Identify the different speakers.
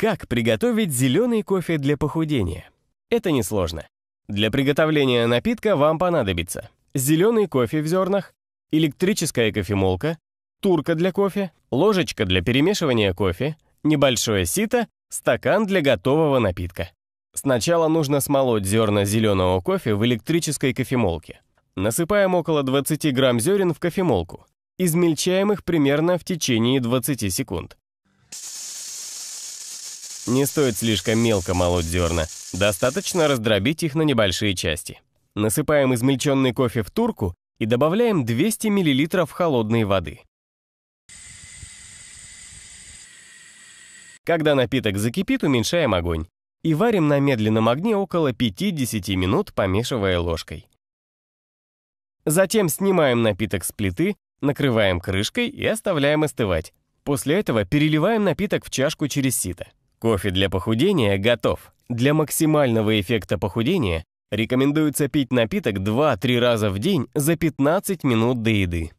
Speaker 1: Как приготовить зеленый кофе для похудения? Это несложно. Для приготовления напитка вам понадобится зеленый кофе в зернах, электрическая кофемолка, турка для кофе, ложечка для перемешивания кофе, небольшое сито, стакан для готового напитка. Сначала нужно смолоть зерна зеленого кофе в электрической кофемолке. Насыпаем около 20 грамм зерен в кофемолку. Измельчаем их примерно в течение 20 секунд. Не стоит слишком мелко молоть зерна. Достаточно раздробить их на небольшие части. Насыпаем измельченный кофе в турку и добавляем 200 мл холодной воды. Когда напиток закипит, уменьшаем огонь и варим на медленном огне около 5-10 минут, помешивая ложкой. Затем снимаем напиток с плиты, накрываем крышкой и оставляем остывать. После этого переливаем напиток в чашку через сито. Кофе для похудения готов. Для максимального эффекта похудения рекомендуется пить напиток 2-3 раза в день за 15 минут до еды.